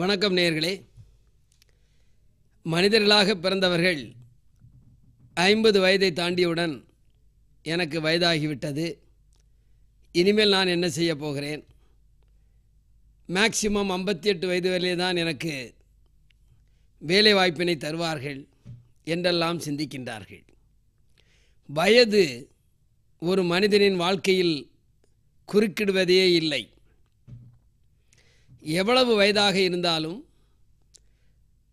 வணக்கம் நேர்களே மனிதர்களாக பிறந்தவர்கள் ஐம்பது வயதை தாண்டியவுடன் எனக்கு வயதாகிவிட்டது இனிமேல் நான் என்ன செய்ய போகிறேன் மேக்சிமம் ஐம்பத்தி எட்டு வயது வரையிலே தான் எனக்கு வேலை வாய்ப்பினை தருவார்கள் என்றெல்லாம் சிந்திக்கின்றார்கள் வயது ஒரு மனிதனின் வாழ்க்கையில் குறுக்கிடுவதே இல்லை எவ்வளவு வயதாக இருந்தாலும்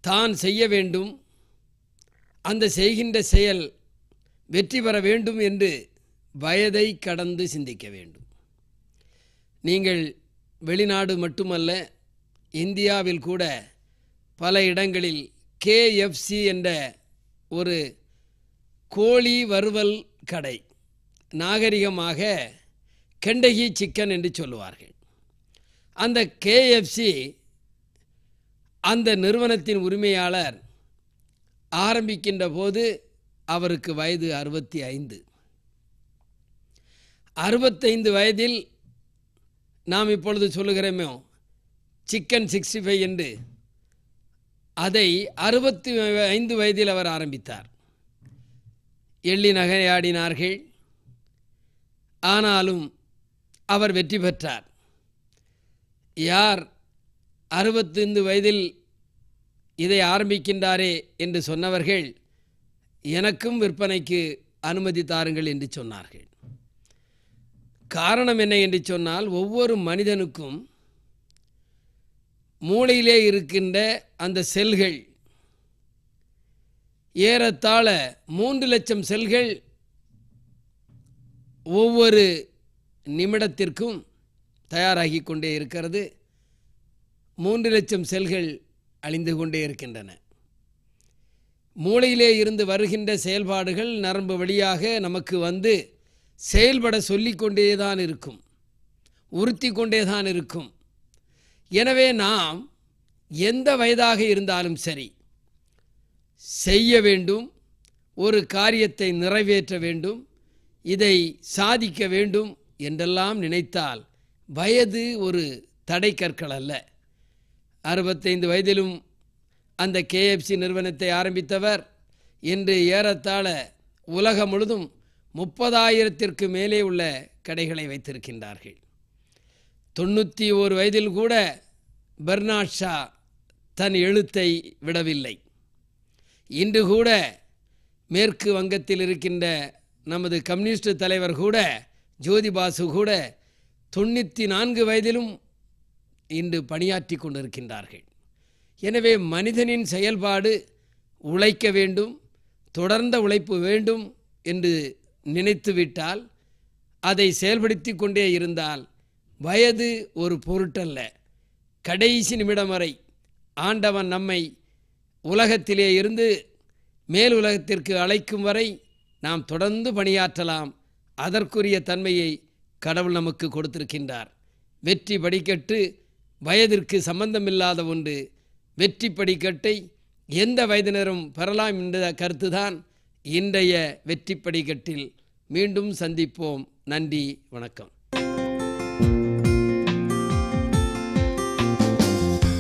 தான் செய்ய வேண்டும் அந்த செய்கின்ற செயல் வெற்றி பெற வேண்டும் என்று வயதை கடந்து சிந்திக்க வேண்டும் நீங்கள் வெளிநாடு மட்டுமல்ல இந்தியாவில் கூட பல இடங்களில் கேஎஃப்சி என்ற ஒரு கோழி வறுவல் கடை நாகரிகமாக கெண்டகி சிக்கன் என்று சொல்லுவார்கள் அந்த கேஎஃப்சி அந்த நிறுவனத்தின் உரிமையாளர் ஆரம்பிக்கின்ற போது அவருக்கு வயது அறுபத்தி ஐந்து அறுபத்தைந்து வயதில் நாம் இப்பொழுது சொல்லுகிறோமோ சிக்கன் சிக்ஸ்டி ஃபைவ் என்று அதை அறுபத்தி ஐந்து வயதில் அவர் ஆரம்பித்தார் எள்ளி நகையாடினார்கள் ஆனாலும் அவர் வெற்றி பெற்றார் யார் அறுபத்தைந்து வயதில் இதை ஆரம்பிக்கின்றாரே என்று சொன்னவர்கள் எனக்கும் விற்பனைக்கு அனுமதி தாருங்கள் என்று சொன்னார்கள் காரணம் என்ன என்று சொன்னால் ஒவ்வொரு மனிதனுக்கும் மூளையிலே இருக்கின்ற அந்த செல்கள் ஏறத்தாழ மூன்று லட்சம் செல்கள் ஒவ்வொரு நிமிடத்திற்கும் தயாராகி கொண்டே இருக்கிறது மூன்று லட்சம் செல்கள் அழிந்து கொண்டே இருக்கின்றன மூளையிலே இருந்து வருகின்ற செயல்பாடுகள் நரம்பு வழியாக நமக்கு வந்து செயல்பட சொல்லிக்கொண்டே தான் இருக்கும் உறுத்தி கொண்டே தான் இருக்கும் எனவே நாம் எந்த வயதாக இருந்தாலும் சரி செய்ய வேண்டும் ஒரு காரியத்தை நிறைவேற்ற வேண்டும் இதை சாதிக்க வேண்டும் என்றெல்லாம் நினைத்தால் வயது ஒரு தடை கற்கள் அல்ல அறுபத்தைந்து வயதிலும் அந்த கேஎஃப்சி நிறுவனத்தை ஆரம்பித்தவர் இன்று ஏறத்தாழ உலகம் முழுதும் முப்பதாயிரத்திற்கு மேலே உள்ள கடைகளை வைத்திருக்கின்றார்கள் தொண்ணூற்றி ஒரு வயதில் கூட பர்னாட் ஷா தன் எழுத்தை விடவில்லை இன்று கூட மேற்கு வங்கத்தில் இருக்கின்ற நமது கம்யூனிஸ்ட் தலைவர் கூட ஜோதிபாசு கூட தொண்ணூற்றி நான்கு வயதிலும் இன்று பணியாற்றி கொண்டிருக்கின்றார்கள் எனவே மனிதனின் செயல்பாடு உழைக்க வேண்டும் தொடர்ந்த உழைப்பு வேண்டும் என்று நினைத்துவிட்டால் அதை செயல்படுத்தி கொண்டே இருந்தால் வயது ஒரு பொருட்டல்ல கடைசி நிமிடம் வரை ஆண்டவன் நம்மை உலகத்திலே இருந்து மேல் உலகத்திற்கு அழைக்கும் வரை நாம் தொடர்ந்து பணியாற்றலாம் அதற்குரிய தன்மையை கடவுள் நமக்கு கொடுத்திருக்கின்றார் வெற்றி படிக்கட்டு வயதிற்கு சம்பந்தமில்லாத ஒன்று வெற்றி படிக்கட்டை எந்த வயதினரும் பெறலாம் என்ற கருத்துதான் இன்றைய வெற்றி படிக்கட்டில் மீண்டும் சந்திப்போம் நன்றி வணக்கம்